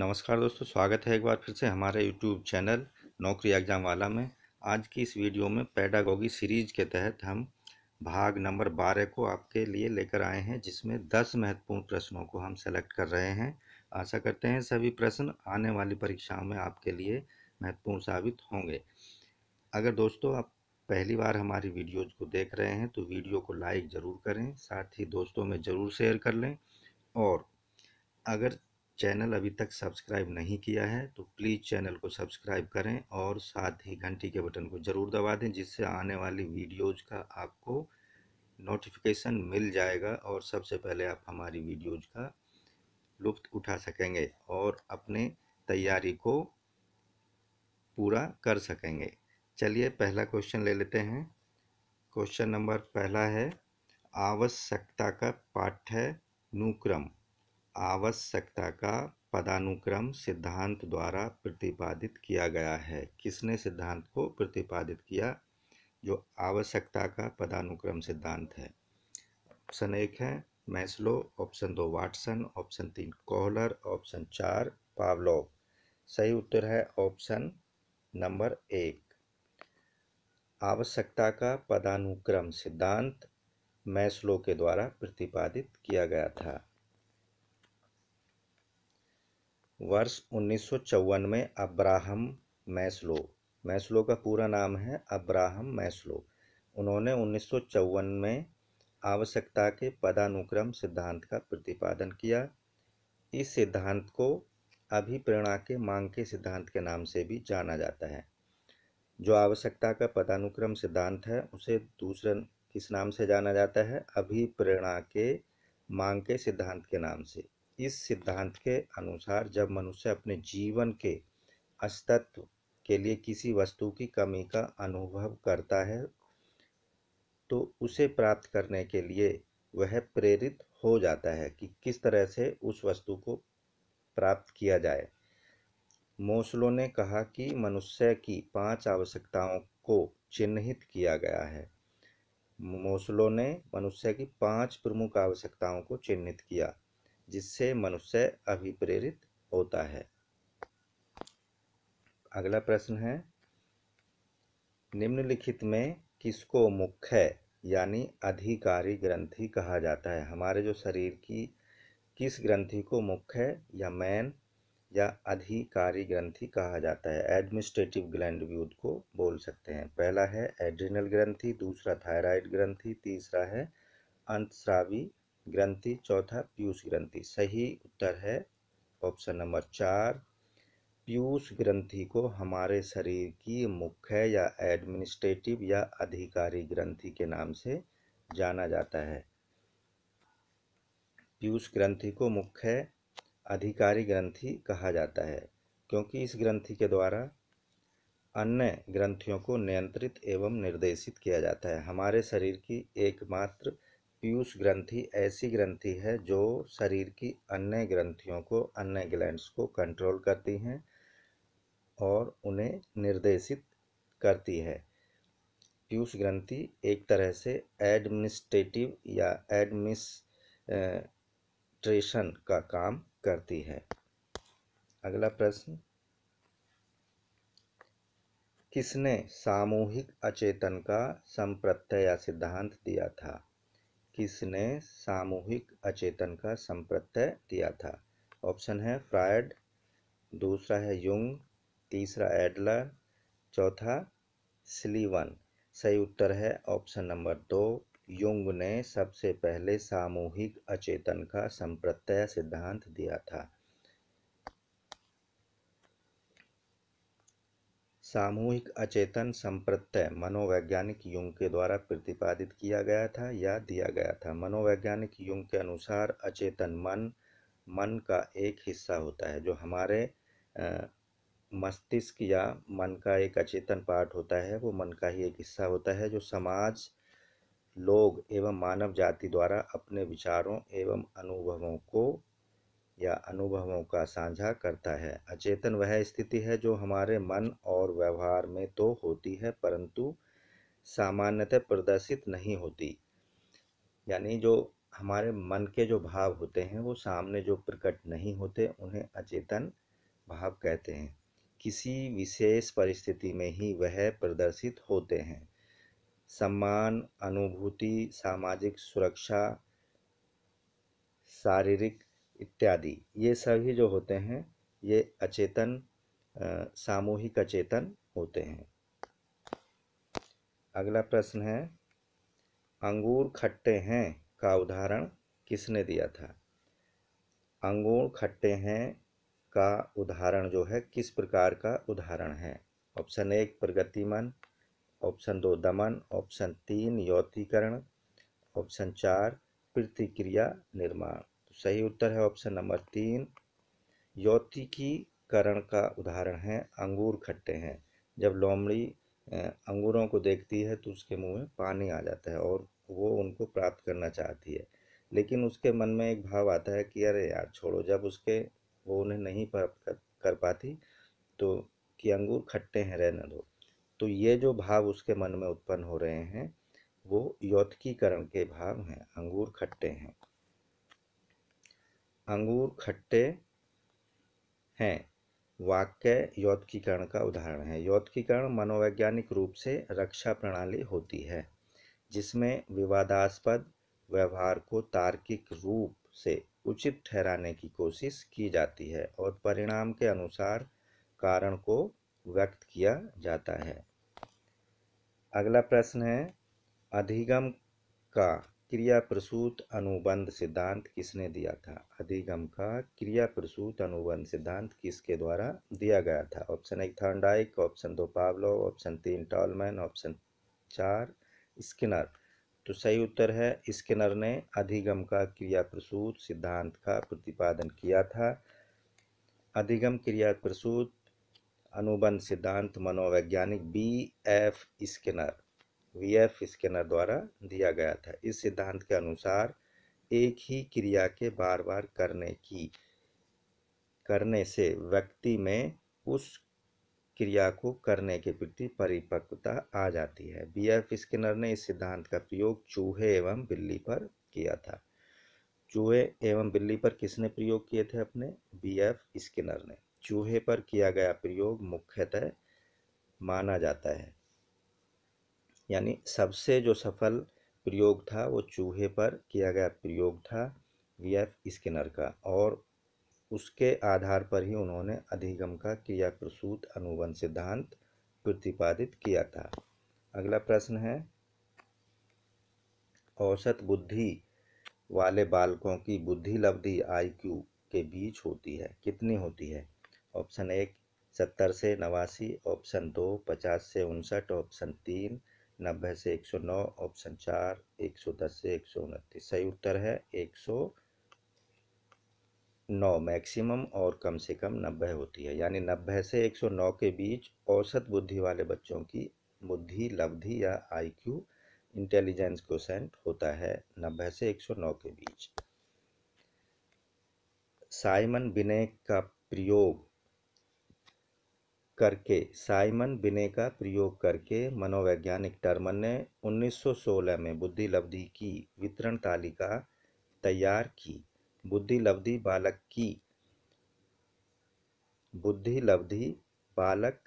नमस्कार दोस्तों स्वागत है एक बार फिर से हमारे यूट्यूब चैनल नौकरी एग्जाम वाला में आज की इस वीडियो में पैडागोगी सीरीज के तहत हम भाग नंबर बारह को आपके लिए लेकर आए हैं जिसमें दस महत्वपूर्ण प्रश्नों को हम सेलेक्ट कर रहे हैं आशा करते हैं सभी प्रश्न आने वाली परीक्षाओं में आपके लिए महत्वपूर्ण साबित होंगे अगर दोस्तों आप पहली बार हमारी वीडियोज को देख रहे हैं तो वीडियो को लाइक ज़रूर करें साथ ही दोस्तों में ज़रूर शेयर कर लें और अगर चैनल अभी तक सब्सक्राइब नहीं किया है तो प्लीज़ चैनल को सब्सक्राइब करें और साथ ही घंटी के बटन को ज़रूर दबा दें जिससे आने वाली वीडियोज़ का आपको नोटिफिकेशन मिल जाएगा और सबसे पहले आप हमारी वीडियोज़ का लुफ्त उठा सकेंगे और अपने तैयारी को पूरा कर सकेंगे चलिए पहला क्वेश्चन ले लेते हैं क्वेश्चन नंबर पहला है आवश्यकता का पाठ्य अनुक्रम आवश्यकता का पदानुक्रम सिद्धांत द्वारा प्रतिपादित किया गया है किसने सिद्धांत को प्रतिपादित किया जो आवश्यकता का पदानुक्रम सिद्धांत है ऑप्शन एक है मैस्लो ऑप्शन दो वाटसन ऑप्शन तीन कोहलर ऑप्शन चार पावलोव सही उत्तर है ऑप्शन नंबर एक आवश्यकता का पदानुक्रम सिद्धांत मैस्लो के द्वारा प्रतिपादित किया गया था वर्ष उन्नीस में अब्राहम मैस्लो मैस्लो का पूरा नाम है अब्राहम मैस्लो उन्होंने उन्नीस में आवश्यकता के पदानुक्रम सिद्धांत का प्रतिपादन किया इस सिद्धांत को अभिप्रेरणा के मांग के सिद्धांत के नाम से भी जाना जाता है जो आवश्यकता का पदानुक्रम सिद्धांत है उसे दूसरे किस नाम से जाना जाता है अभिप्रेरणा के मांग के सिद्धांत के नाम से इस सिद्धांत के अनुसार जब मनुष्य अपने जीवन के अस्तित्व के लिए किसी वस्तु की कमी का अनुभव करता है तो उसे प्राप्त करने के लिए वह प्रेरित हो जाता है कि किस तरह से उस वस्तु को प्राप्त किया जाए मोसलो ने कहा कि मनुष्य की पांच आवश्यकताओं को चिन्हित किया गया है मोसलो ने मनुष्य की पांच प्रमुख आवश्यकताओं को चिन्हित किया जिससे मनुष्य अभिप्रेरित होता है अगला प्रश्न है निम्नलिखित में किसको मुख्य यानी अधिकारी ग्रंथि कहा जाता है हमारे जो शरीर की किस ग्रंथि को मुख्य या मैन या अधिकारी ग्रंथि कहा जाता है एडमिनिस्ट्रेटिव ग्लैंड भी उसको बोल सकते हैं पहला है एड्रिनल ग्रंथि दूसरा थायराइड ग्रंथि तीसरा है अंतस्रावी ग्रंथि चौथा पीयूष ग्रंथि सही उत्तर है ऑप्शन नंबर चार पीयूष ग्रंथि को हमारे शरीर की मुख्य या एडमिनिस्ट्रेटिव या अधिकारी ग्रंथि के नाम से जाना जाता है पीयूष ग्रंथि को मुख्य अधिकारी ग्रंथि कहा जाता है क्योंकि इस ग्रंथि के द्वारा अन्य ग्रंथियों को नियंत्रित एवं निर्देशित किया जाता है हमारे शरीर की एकमात्र पीयूष ग्रंथि ऐसी ग्रंथि है जो शरीर की अन्य ग्रंथियों को अन्य ग्लैंड्स को कंट्रोल करती हैं और उन्हें निर्देशित करती है पीयूष ग्रंथि एक तरह से एडमिनिस्ट्रेटिव या एडमिनिस्ट्रेशन eh, का काम करती है अगला प्रश्न किसने सामूहिक अचेतन का संप्रत्यय सिद्धांत दिया था किसने सामूहिक अचेतन का संप्रत्यय दिया था ऑप्शन है फ्रायड दूसरा है युंग तीसरा एडलर चौथा स्लीवन सही उत्तर है ऑप्शन नंबर दो युंग ने सबसे पहले सामूहिक अचेतन का संप्रत्यय सिद्धांत दिया था सामूहिक अचेतन संप्रत्यय मनोवैज्ञानिक युग के द्वारा प्रतिपादित किया गया था या दिया गया था मनोवैज्ञानिक युग के अनुसार अचेतन मन मन का एक हिस्सा होता है जो हमारे मस्तिष्क या मन का एक अचेतन पार्ट होता है वो मन का ही एक हिस्सा होता है जो समाज लोग एवं मानव जाति द्वारा अपने विचारों एवं अनुभवों को या अनुभवों का साझा करता है अचेतन वह स्थिति है जो हमारे मन और व्यवहार में तो होती है परंतु सामान्यतः प्रदर्शित नहीं होती यानी जो हमारे मन के जो भाव होते हैं वो सामने जो प्रकट नहीं होते उन्हें अचेतन भाव कहते हैं किसी विशेष परिस्थिति में ही वह प्रदर्शित होते हैं सम्मान अनुभूति सामाजिक सुरक्षा शारीरिक इत्यादि ये सभी जो होते हैं ये अचेतन सामूहिक अचेतन होते हैं अगला प्रश्न है अंगूर खट्टे हैं का उदाहरण किसने दिया था अंगूर खट्टे हैं का उदाहरण जो है किस प्रकार का उदाहरण है ऑप्शन एक प्रगतिमन ऑप्शन दो दमन ऑप्शन तीन यौतिकरण ऑप्शन चार प्रतिक्रिया निर्माण सही उत्तर है ऑप्शन नंबर तीन यौतिकीकरण का उदाहरण है अंगूर खट्टे हैं जब लोमड़ी अंगूरों को देखती है तो उसके मुंह में पानी आ जाता है और वो उनको प्राप्त करना चाहती है लेकिन उसके मन में एक भाव आता है कि अरे यार छोड़ो जब उसके वो उन्हें नहीं प्राप्त कर पाती तो कि अंगूर खट्टे हैं रहने दो तो ये जो भाव उसके मन में उत्पन्न हो रहे हैं वो यौतिकीकरण के भाव हैं अंगूर खट्टे हैं अंगूर खट्टे हैं वाक्य यौतिकीकरण का उदाहरण है यौतिकीकरण मनोवैज्ञानिक रूप से रक्षा प्रणाली होती है जिसमें विवादास्पद व्यवहार को तार्किक रूप से उचित ठहराने की कोशिश की जाती है और परिणाम के अनुसार कारण को व्यक्त किया जाता है अगला प्रश्न है अधिगम का क्रिया प्रसूत अनुबंध सिद्धांत किसने दिया था अधिगम का क्रिया प्रसूत अनुबंध सिद्धांत किसके द्वारा दिया गया था ऑप्शन एक थर्नडाइक ऑप्शन दो पावलो ऑप्शन तीन टॉलमैन ऑप्शन चार स्किनर तो सही उत्तर है स्किनर ने अधिगम का क्रिया प्रसूत सिद्धांत का प्रतिपादन किया था अधिगम क्रिया प्रसूत अनुबंध सिद्धांत मनोवैज्ञानिक B F Skinner B F Skinner द्वारा दिया गया था इस सिद्धांत के अनुसार एक ही क्रिया के बार बार करने की करने से व्यक्ति में उस क्रिया को करने के प्रति परिपक्वता आ जाती है बी एफ स्किनर ने इस सिद्धांत का प्रयोग चूहे एवं बिल्ली पर किया था चूहे एवं बिल्ली पर किसने प्रयोग किए थे अपने बी एफ स्किनर ने चूहे पर किया गया प्रयोग मुख्यतः माना जाता है यानी सबसे जो सफल प्रयोग था वो चूहे पर किया गया प्रयोग था वी एफ स्किनर का और उसके आधार पर ही उन्होंने अधिगम का क्रिया प्रसूत अनुबंध सिद्धांत प्रतिपादित किया था अगला प्रश्न है औसत बुद्धि वाले बालकों की बुद्धि लब्धि आईक्यू के बीच होती है कितनी होती है ऑप्शन एक सत्तर से नवासी ऑप्शन दो पचास से उनसठ ऑप्शन तीन नब्बे से एक सौ नौ ऑप्शन चार एक सौ दस से एक सौ उनतीस सही उत्तर है एक सौ नौ मैक्सिमम और कम से कम नब्बे होती है यानी नब्बे से एक सौ नौ के बीच औसत बुद्धि वाले बच्चों की बुद्धि लब्धि या आईक्यू इंटेलिजेंस क्वेश्चन होता है नब्बे से एक सौ नौ के बीच साइमन बिने का प्रयोग करके साइमन बिने का प्रयोग करके मनोवैज्ञानिक टर्मन ने 1916 में बुद्धि लब्धि की वितरण तालिका तैयार की बुद्धि लब्धि बालक की बुद्धि लब्धि बालक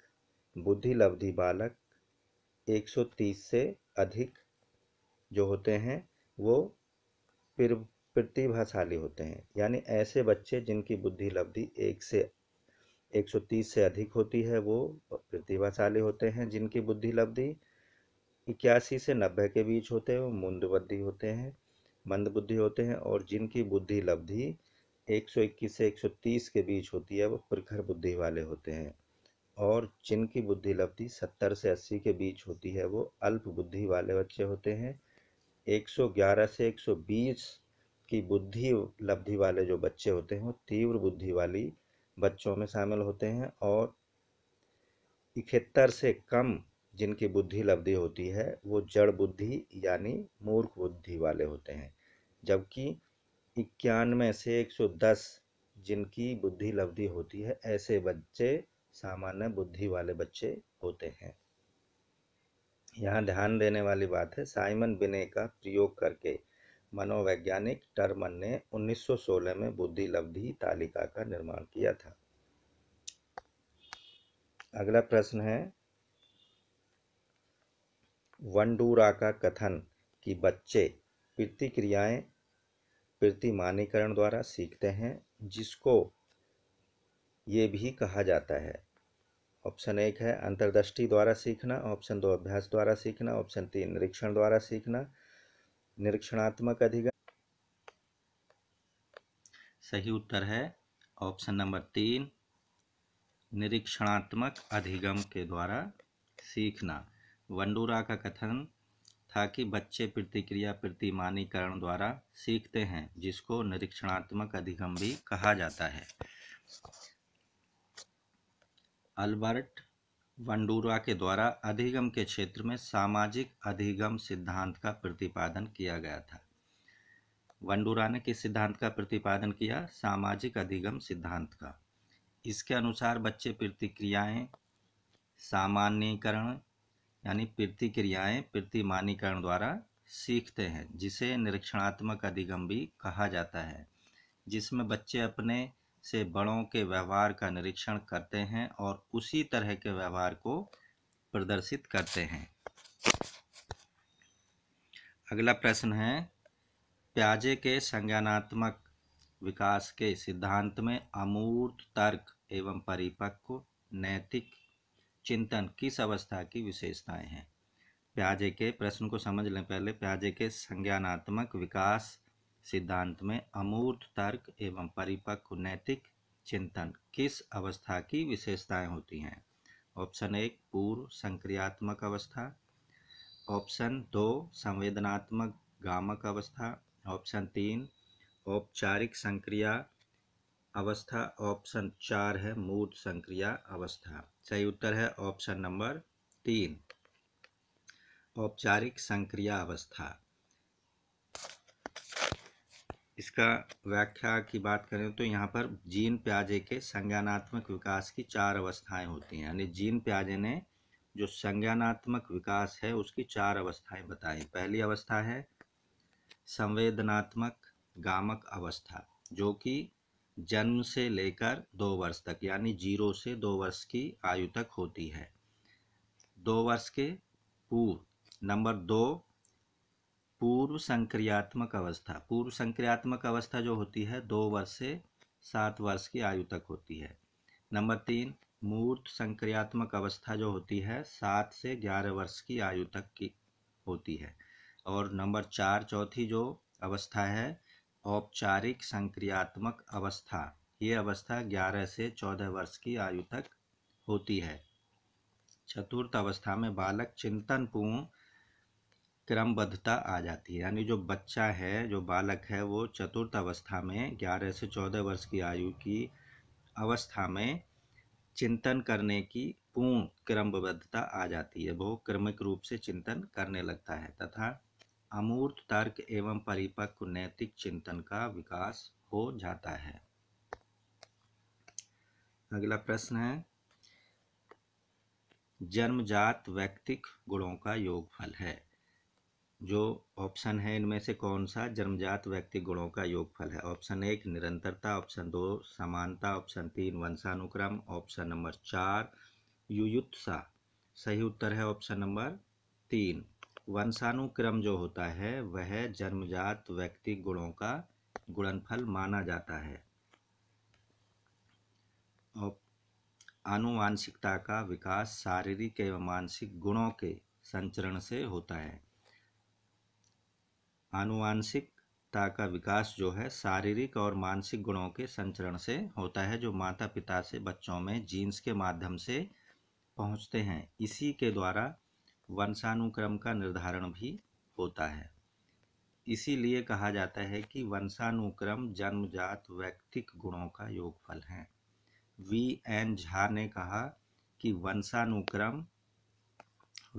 बुद्धि लब्धि बालक 130 से अधिक जो होते हैं वो प्रतिभाशाली होते हैं यानी ऐसे बच्चे जिनकी बुद्धि लब्धि एक से 130 से अधिक होती है वो प्रतिभाशाली होते हैं जिनकी बुद्धि लब्धि इक्यासी से नब्बे के बीच होते हैं वो मंदबुद्धि होते हैं मंद बुद्धि होते हैं और जिनकी बुद्धि लब्धि 121 से 130 के बीच होती है वो प्रखर बुद्धि वाले होते हैं और जिनकी बुद्धि लब्धि 70 से 80 के बीच होती है वो अल्प बुद्धि वाले बच्चे होते हैं 111 से 120 की बुद्धि लब्धि वाले जो बच्चे होते हैं वो तीव्र बुद्धि वाली बच्चों में शामिल होते हैं और इकहत्तर से कम जिनकी बुद्धि लब्धि होती है वो जड़ बुद्धि यानी मूर्ख बुद्धि वाले होते हैं जबकि इक्यानवे से एक सौ दस जिनकी बुद्धि लब्धि होती है ऐसे बच्चे सामान्य बुद्धि वाले बच्चे होते हैं यहाँ ध्यान देने वाली बात है साइमन बिने का प्रयोग करके मनोवैज्ञानिक टर्मन ने 1916 में बुद्धि लब्धि तालिका का निर्माण किया था अगला प्रश्न है वंडूरा का कथन कि बच्चे प्रतिक्रियाएं प्रतिमानीकरण द्वारा सीखते हैं जिसको ये भी कहा जाता है ऑप्शन एक है अंतर्दृष्टि द्वारा सीखना ऑप्शन दो अभ्यास द्वारा सीखना ऑप्शन तीन निरीक्षण द्वारा सीखना निरीक्षणात्मक अधिगम सही उत्तर है ऑप्शन नंबर तीन निरीक्षणात्मक अधिगम के द्वारा सीखना वंडूरा का कथन था कि बच्चे प्रतिक्रिया प्रतिमानीकरण द्वारा सीखते हैं जिसको निरीक्षणात्मक अधिगम भी कहा जाता है अल्बर्ट वंडूरा के द्वारा अधिगम के क्षेत्र में सामाजिक अधिगम सिद्धांत का प्रतिपादन किया गया था वंडूरा ने किस सिद्धांत का प्रतिपादन किया सामाजिक अधिगम सिद्धांत का इसके अनुसार बच्चे प्रतिक्रियाएं सामान्यकरण यानी प्रतिक्रियाएं प्रतिमानीकरण द्वारा सीखते हैं जिसे निरीक्षणात्मक अधिगम भी कहा जाता है जिसमें बच्चे अपने से बड़ों के व्यवहार का निरीक्षण करते हैं और उसी तरह के व्यवहार को प्रदर्शित करते हैं अगला प्रश्न है प्याजे के संज्ञानात्मक विकास के सिद्धांत में अमूर्त तर्क एवं परिपक्व नैतिक चिंतन किस अवस्था की विशेषताएं हैं प्याजे के प्रश्न को समझ लें पहले प्याजे के संज्ञानात्मक विकास सिद्धांत में अमूर्त तर्क एवं परिपक्व नैतिक चिंतन किस अवस्था की विशेषताएं होती हैं ऑप्शन एक पूर्व संक्रियात्मक अवस्था ऑप्शन दो संवेदनात्मक गामक अवस्था ऑप्शन तीन औपचारिक संक्रिया अवस्था ऑप्शन चार है मूर्त संक्रिया अवस्था सही उत्तर है ऑप्शन नंबर तीन औपचारिक संक्रिया अवस्था इसका व्याख्या की बात करें तो यहाँ पर जीन प्याजे के संज्ञानात्मक विकास की चार अवस्थाएं होती हैं यानी जीन प्याजे ने जो संज्ञानात्मक विकास है उसकी चार अवस्थाएं बताई पहली अवस्था है संवेदनात्मक गामक अवस्था जो कि जन्म से लेकर दो वर्ष तक यानी जीरो से दो वर्ष की आयु तक होती है दो वर्ष के पूर्व नंबर दो पूर्व संक्रियात्मक अवस्था पूर्व संक्रियात्मक अवस्था जो होती है दो वर्ष से सात वर्ष की आयु तक होती है नंबर तीन मूर्त संक्रियात्मक अवस्था जो होती है सात से ग्यारह वर्ष की आयु तक की होती है और नंबर चार चौथी जो अवस्था है औपचारिक संक्रियात्मक अवस्था ये अवस्था ग्यारह से चौदह वर्ष की आयु तक होती है चतुर्थ अवस्था में बालक चिंतन पूर्ण क्रमबद्धता आ जाती है यानी जो बच्चा है जो बालक है वो चतुर्थ अवस्था में ग्यारह से चौदह वर्ष की आयु की अवस्था में चिंतन करने की पूर्ण क्रमबद्धता आ जाती है वो क्रमिक रूप से चिंतन करने लगता है तथा अमूर्त तर्क एवं परिपक्व नैतिक चिंतन का विकास हो जाता है अगला प्रश्न है जन्मजात व्यक्तिक गुणों का योगफल है जो ऑप्शन है इनमें से कौन सा जन्मजात व्यक्ति गुणों का योगफल है ऑप्शन एक निरंतरता ऑप्शन दो समानता ऑप्शन तीन वंशानुक्रम ऑप्शन नंबर चार युयुत्सा सही उत्तर है ऑप्शन नंबर तीन वंशानुक्रम जो होता है वह जन्मजात व्यक्ति गुणों का गुणनफल माना जाता है आनुवांशिकता का विकास शारीरिक एवं मानसिक गुणों के संचरण से होता है आनुवांशिकता का विकास जो है शारीरिक और मानसिक गुणों के संचरण से होता है जो माता पिता से बच्चों में जीन्स के माध्यम से पहुंचते हैं इसी के द्वारा वंशानुक्रम का निर्धारण भी होता है इसीलिए कहा जाता है कि वंशानुक्रम जन्मजात व्यक्तिक गुणों का योगफल है वी एन झा ने कहा कि वंशानुक्रम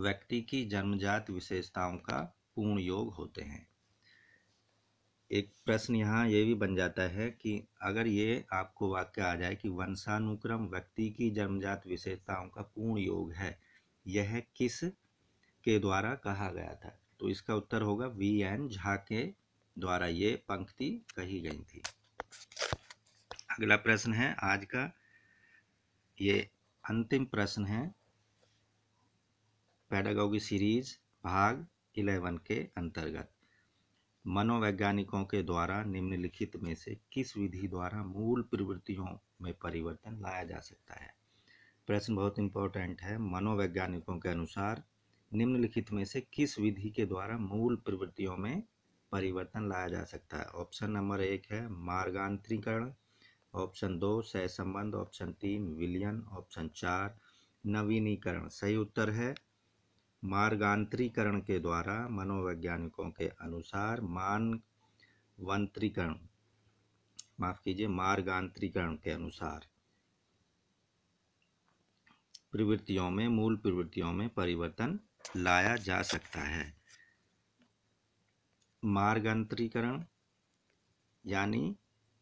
व्यक्ति की जन्मजात विशेषताओं का पूर्ण योग होते हैं एक प्रश्न यहाँ ये भी बन जाता है कि अगर ये आपको वाक्य आ जाए कि वंशानुक्रम व्यक्ति की जन्मजात विशेषताओं का पूर्ण योग है यह किस के द्वारा कहा गया था तो इसका उत्तर होगा वी एन झा के द्वारा ये पंक्ति कही गई थी अगला प्रश्न है आज का ये अंतिम प्रश्न है पैडागोगी सीरीज भाग इलेवन के अंतर्गत मनोवैज्ञानिकों के द्वारा निम्नलिखित में से किस विधि द्वारा मूल प्रवृत्तियों में परिवर्तन लाया जा सकता है प्रश्न बहुत इंपॉर्टेंट है मनोवैज्ञानिकों के अनुसार निम्नलिखित में से किस विधि के द्वारा मूल प्रवृत्तियों में परिवर्तन लाया जा सकता है ऑप्शन नंबर एक है मार्गांतरीकरण ऑप्शन दो सहसंबंध ऑप्शन तीन विलियन ऑप्शन चार नवीनीकरण सही उत्तर है मार्गांतरीकरण के द्वारा मनोवैज्ञानिकों के अनुसार मानवंतरीकरण माफ कीजिए मार्गांतरीकरण के अनुसार प्रवृत्तियों में मूल प्रवृत्तियों में परिवर्तन लाया जा सकता है मार्गांतरीकरण यानी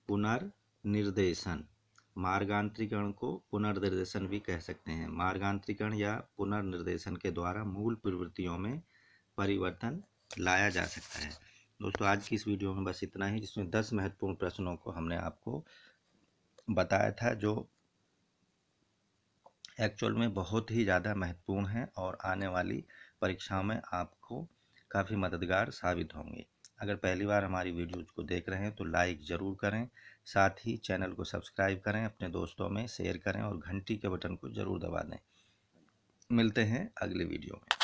पुनर्निर्देशन मार्गांतरीकरण को पुनर्निर्देशन भी कह सकते हैं मार्गांतरीकरण या पुनर्निर्देशन के द्वारा मूल प्रवृत्तियों में परिवर्तन लाया जा सकता है दोस्तों आज की इस वीडियो में बस इतना ही जिसमें दस महत्वपूर्ण प्रश्नों को हमने आपको बताया था जो एक्चुअल में बहुत ही ज़्यादा महत्वपूर्ण हैं और आने वाली परीक्षाओं में आपको काफ़ी मददगार साबित होंगे अगर पहली बार हमारी वीडियोज़ को देख रहे हैं तो लाइक ज़रूर करें साथ ही चैनल को सब्सक्राइब करें अपने दोस्तों में शेयर करें और घंटी के बटन को ज़रूर दबा दें मिलते हैं अगले वीडियो में